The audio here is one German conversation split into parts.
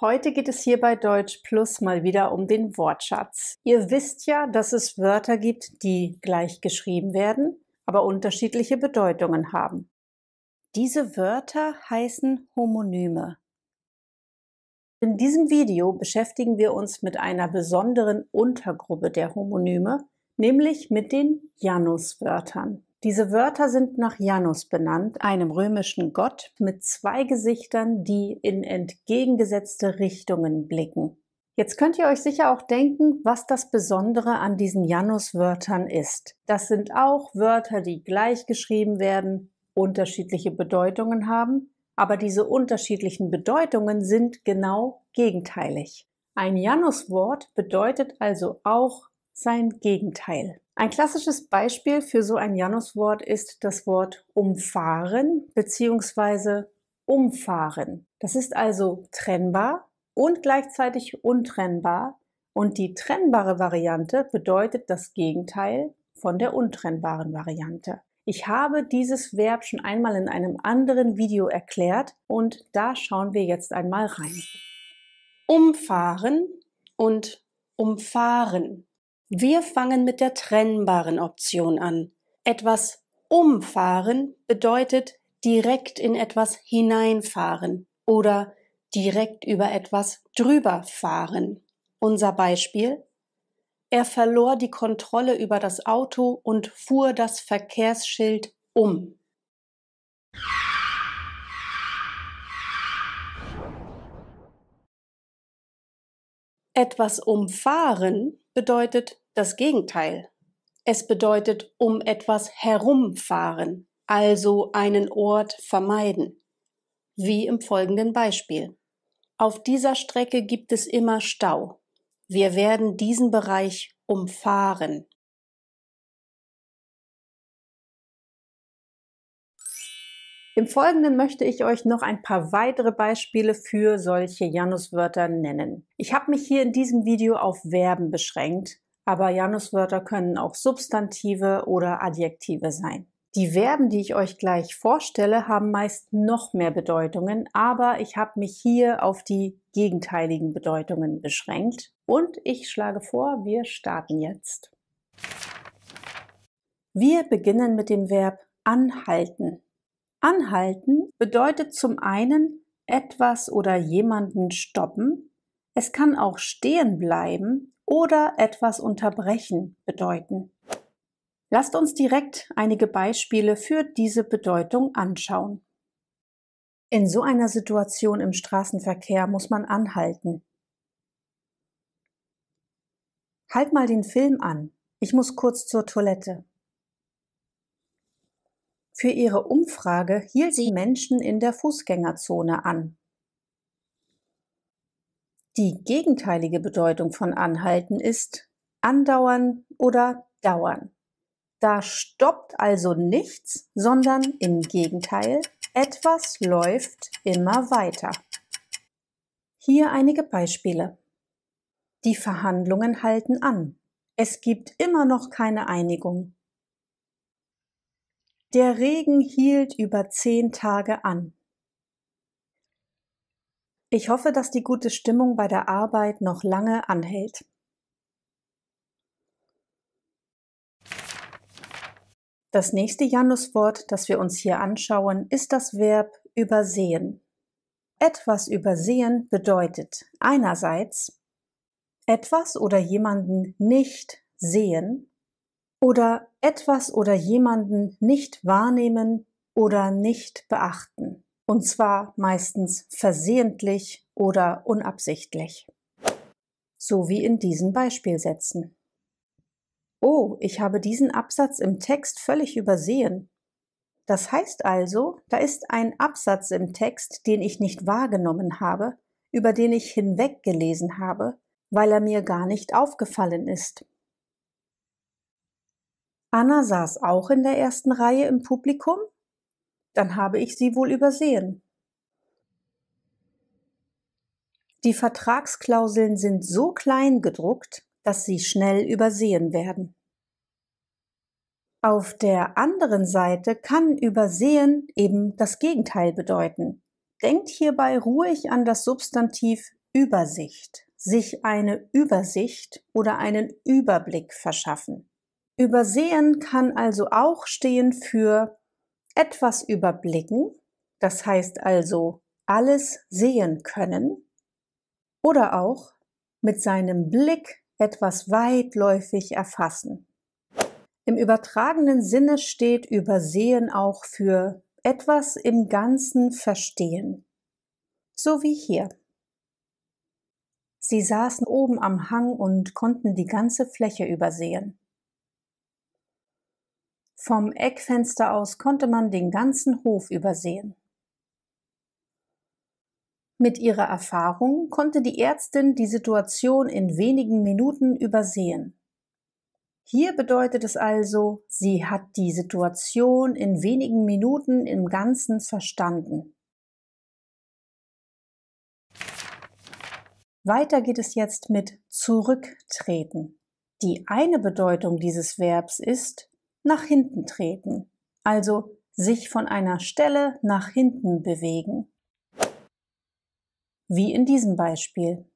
Heute geht es hier bei Deutsch Plus mal wieder um den Wortschatz. Ihr wisst ja, dass es Wörter gibt, die gleich geschrieben werden, aber unterschiedliche Bedeutungen haben. Diese Wörter heißen Homonyme. In diesem Video beschäftigen wir uns mit einer besonderen Untergruppe der Homonyme, nämlich mit den Januswörtern. Diese Wörter sind nach Janus benannt, einem römischen Gott mit zwei Gesichtern, die in entgegengesetzte Richtungen blicken. Jetzt könnt ihr euch sicher auch denken, was das Besondere an diesen Janus-Wörtern ist. Das sind auch Wörter, die gleich geschrieben werden, unterschiedliche Bedeutungen haben, aber diese unterschiedlichen Bedeutungen sind genau gegenteilig. Ein Janus-Wort bedeutet also auch sein Gegenteil. Ein klassisches Beispiel für so ein Januswort ist das Wort umfahren bzw. umfahren. Das ist also trennbar und gleichzeitig untrennbar. Und die trennbare Variante bedeutet das Gegenteil von der untrennbaren Variante. Ich habe dieses Verb schon einmal in einem anderen Video erklärt und da schauen wir jetzt einmal rein. Umfahren und umfahren. Wir fangen mit der trennbaren Option an. Etwas umfahren bedeutet direkt in etwas hineinfahren oder direkt über etwas drüber fahren. Unser Beispiel Er verlor die Kontrolle über das Auto und fuhr das Verkehrsschild um. Etwas umfahren bedeutet das Gegenteil. Es bedeutet um etwas herumfahren, also einen Ort vermeiden. Wie im folgenden Beispiel. Auf dieser Strecke gibt es immer Stau. Wir werden diesen Bereich umfahren. Im Folgenden möchte ich euch noch ein paar weitere Beispiele für solche Januswörter nennen. Ich habe mich hier in diesem Video auf Verben beschränkt, aber Januswörter können auch Substantive oder Adjektive sein. Die Verben, die ich euch gleich vorstelle, haben meist noch mehr Bedeutungen, aber ich habe mich hier auf die gegenteiligen Bedeutungen beschränkt und ich schlage vor, wir starten jetzt. Wir beginnen mit dem Verb anhalten. Anhalten bedeutet zum einen etwas oder jemanden stoppen, es kann auch stehen bleiben oder etwas unterbrechen bedeuten. Lasst uns direkt einige Beispiele für diese Bedeutung anschauen. In so einer Situation im Straßenverkehr muss man anhalten. Halt mal den Film an. Ich muss kurz zur Toilette. Für ihre Umfrage hielt sie Menschen in der Fußgängerzone an. Die gegenteilige Bedeutung von anhalten ist andauern oder dauern. Da stoppt also nichts, sondern im Gegenteil, etwas läuft immer weiter. Hier einige Beispiele. Die Verhandlungen halten an. Es gibt immer noch keine Einigung. Der Regen hielt über zehn Tage an. Ich hoffe, dass die gute Stimmung bei der Arbeit noch lange anhält. Das nächste Januswort, das wir uns hier anschauen, ist das Verb übersehen. Etwas übersehen bedeutet einerseits etwas oder jemanden nicht sehen oder etwas oder jemanden nicht wahrnehmen oder nicht beachten. Und zwar meistens versehentlich oder unabsichtlich. So wie in diesen Beispielsätzen. Oh, ich habe diesen Absatz im Text völlig übersehen. Das heißt also, da ist ein Absatz im Text, den ich nicht wahrgenommen habe, über den ich hinweggelesen habe, weil er mir gar nicht aufgefallen ist. Anna saß auch in der ersten Reihe im Publikum? Dann habe ich sie wohl übersehen. Die Vertragsklauseln sind so klein gedruckt, dass sie schnell übersehen werden. Auf der anderen Seite kann übersehen eben das Gegenteil bedeuten. Denkt hierbei ruhig an das Substantiv Übersicht, sich eine Übersicht oder einen Überblick verschaffen. Übersehen kann also auch stehen für etwas überblicken, das heißt also alles sehen können, oder auch mit seinem Blick etwas weitläufig erfassen. Im übertragenen Sinne steht Übersehen auch für etwas im Ganzen verstehen, so wie hier. Sie saßen oben am Hang und konnten die ganze Fläche übersehen. Vom Eckfenster aus konnte man den ganzen Hof übersehen. Mit ihrer Erfahrung konnte die Ärztin die Situation in wenigen Minuten übersehen. Hier bedeutet es also, sie hat die Situation in wenigen Minuten im Ganzen verstanden. Weiter geht es jetzt mit zurücktreten. Die eine Bedeutung dieses Verbs ist nach hinten treten, also sich von einer Stelle nach hinten bewegen. Wie in diesem Beispiel.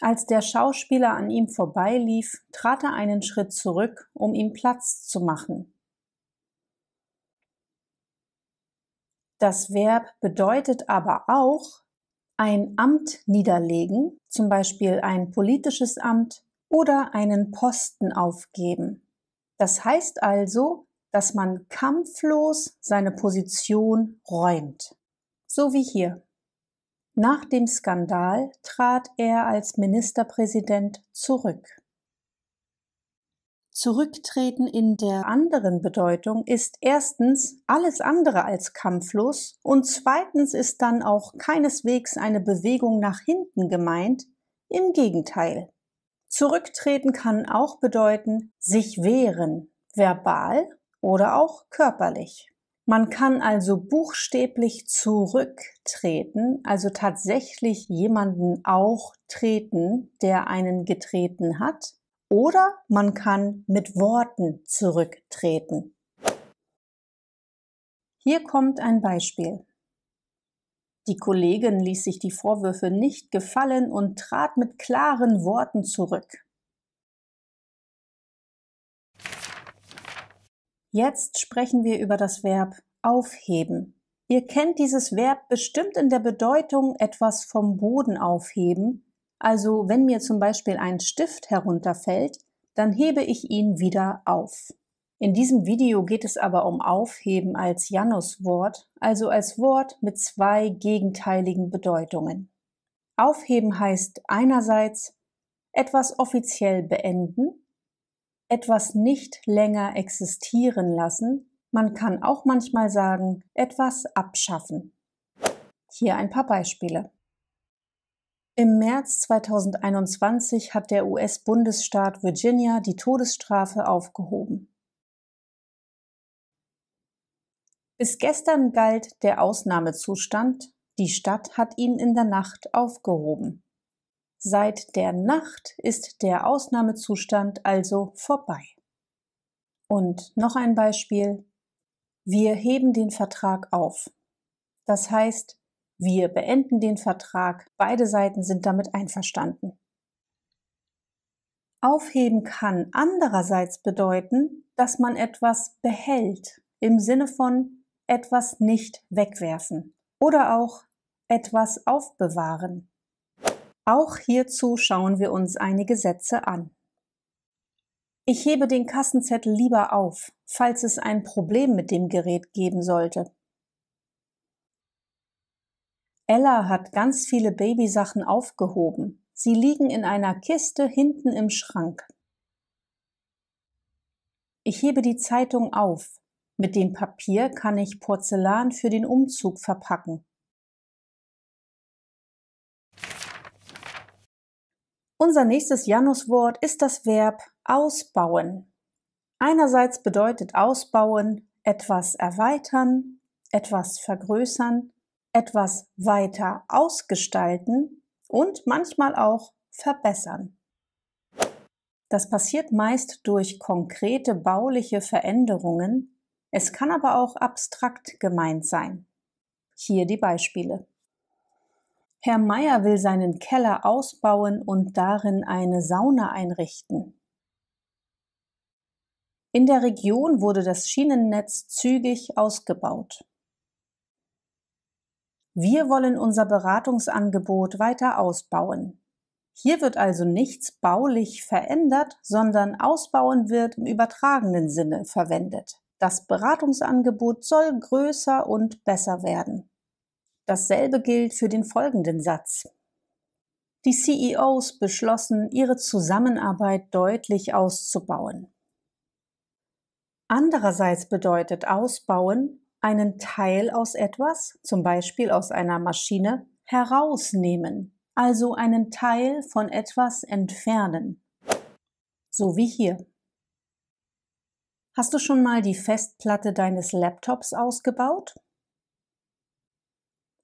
Als der Schauspieler an ihm vorbeilief, trat er einen Schritt zurück, um ihm Platz zu machen. Das Verb bedeutet aber auch ein Amt niederlegen, zum Beispiel ein politisches Amt oder einen Posten aufgeben. Das heißt also, dass man kampflos seine Position räumt. So wie hier. Nach dem Skandal trat er als Ministerpräsident zurück. Zurücktreten in der anderen Bedeutung ist erstens alles andere als kampflos und zweitens ist dann auch keineswegs eine Bewegung nach hinten gemeint, im Gegenteil. Zurücktreten kann auch bedeuten, sich wehren, verbal oder auch körperlich. Man kann also buchstäblich zurücktreten, also tatsächlich jemanden auch treten, der einen getreten hat, oder man kann mit Worten zurücktreten. Hier kommt ein Beispiel. Die Kollegin ließ sich die Vorwürfe nicht gefallen und trat mit klaren Worten zurück. Jetzt sprechen wir über das Verb aufheben. Ihr kennt dieses Verb bestimmt in der Bedeutung etwas vom Boden aufheben. Also wenn mir zum Beispiel ein Stift herunterfällt, dann hebe ich ihn wieder auf. In diesem Video geht es aber um Aufheben als Januswort, also als Wort mit zwei gegenteiligen Bedeutungen. Aufheben heißt einerseits etwas offiziell beenden, etwas nicht länger existieren lassen, man kann auch manchmal sagen, etwas abschaffen. Hier ein paar Beispiele. Im März 2021 hat der US-Bundesstaat Virginia die Todesstrafe aufgehoben. Bis gestern galt der Ausnahmezustand, die Stadt hat ihn in der Nacht aufgehoben. Seit der Nacht ist der Ausnahmezustand also vorbei. Und noch ein Beispiel. Wir heben den Vertrag auf. Das heißt, wir beenden den Vertrag. Beide Seiten sind damit einverstanden. Aufheben kann andererseits bedeuten, dass man etwas behält, im Sinne von etwas nicht wegwerfen oder auch etwas aufbewahren. Auch hierzu schauen wir uns einige Sätze an. Ich hebe den Kassenzettel lieber auf, falls es ein Problem mit dem Gerät geben sollte. Ella hat ganz viele Babysachen aufgehoben. Sie liegen in einer Kiste hinten im Schrank. Ich hebe die Zeitung auf, mit dem Papier kann ich Porzellan für den Umzug verpacken. Unser nächstes Januswort ist das Verb ausbauen. Einerseits bedeutet ausbauen etwas erweitern, etwas vergrößern, etwas weiter ausgestalten und manchmal auch verbessern. Das passiert meist durch konkrete bauliche Veränderungen, es kann aber auch abstrakt gemeint sein. Hier die Beispiele. Herr Meier will seinen Keller ausbauen und darin eine Sauna einrichten. In der Region wurde das Schienennetz zügig ausgebaut. Wir wollen unser Beratungsangebot weiter ausbauen. Hier wird also nichts baulich verändert, sondern ausbauen wird im übertragenen Sinne verwendet. Das Beratungsangebot soll größer und besser werden. Dasselbe gilt für den folgenden Satz. Die CEOs beschlossen, ihre Zusammenarbeit deutlich auszubauen. Andererseits bedeutet ausbauen, einen Teil aus etwas, zum Beispiel aus einer Maschine, herausnehmen, also einen Teil von etwas entfernen. So wie hier. Hast du schon mal die Festplatte deines Laptops ausgebaut?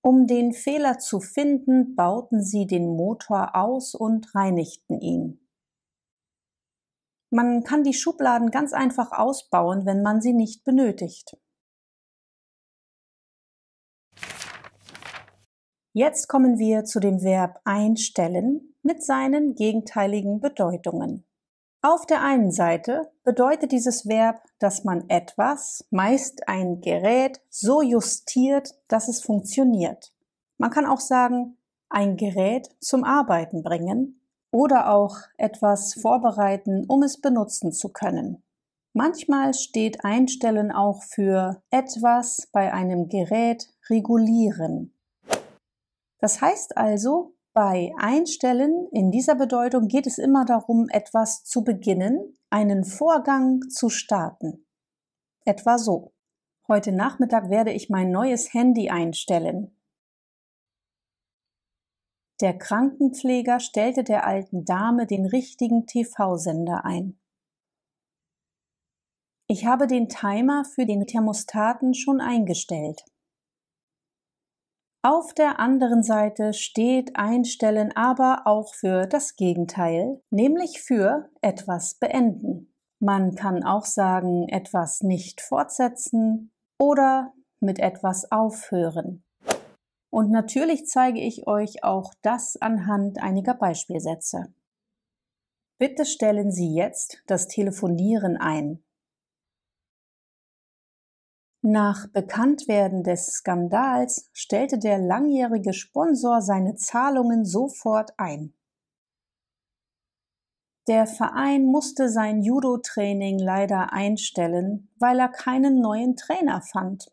Um den Fehler zu finden, bauten sie den Motor aus und reinigten ihn. Man kann die Schubladen ganz einfach ausbauen, wenn man sie nicht benötigt. Jetzt kommen wir zu dem Verb einstellen mit seinen gegenteiligen Bedeutungen. Auf der einen Seite bedeutet dieses Verb, dass man etwas, meist ein Gerät, so justiert, dass es funktioniert. Man kann auch sagen, ein Gerät zum Arbeiten bringen oder auch etwas vorbereiten, um es benutzen zu können. Manchmal steht Einstellen auch für etwas bei einem Gerät regulieren. Das heißt also, bei Einstellen in dieser Bedeutung geht es immer darum, etwas zu beginnen, einen Vorgang zu starten. Etwa so. Heute Nachmittag werde ich mein neues Handy einstellen. Der Krankenpfleger stellte der alten Dame den richtigen TV-Sender ein. Ich habe den Timer für den Thermostaten schon eingestellt. Auf der anderen Seite steht Einstellen aber auch für das Gegenteil, nämlich für etwas beenden. Man kann auch sagen, etwas nicht fortsetzen oder mit etwas aufhören. Und natürlich zeige ich euch auch das anhand einiger Beispielsätze. Bitte stellen Sie jetzt das Telefonieren ein. Nach Bekanntwerden des Skandals stellte der langjährige Sponsor seine Zahlungen sofort ein. Der Verein musste sein Judo-Training leider einstellen, weil er keinen neuen Trainer fand.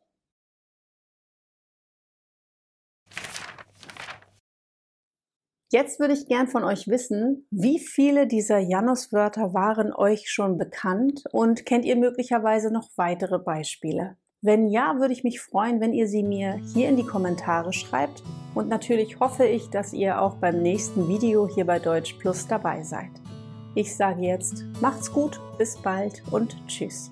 Jetzt würde ich gern von euch wissen, wie viele dieser Janus-Wörter waren euch schon bekannt und kennt ihr möglicherweise noch weitere Beispiele? Wenn ja, würde ich mich freuen, wenn ihr sie mir hier in die Kommentare schreibt. Und natürlich hoffe ich, dass ihr auch beim nächsten Video hier bei Deutsch Plus dabei seid. Ich sage jetzt, macht's gut, bis bald und tschüss.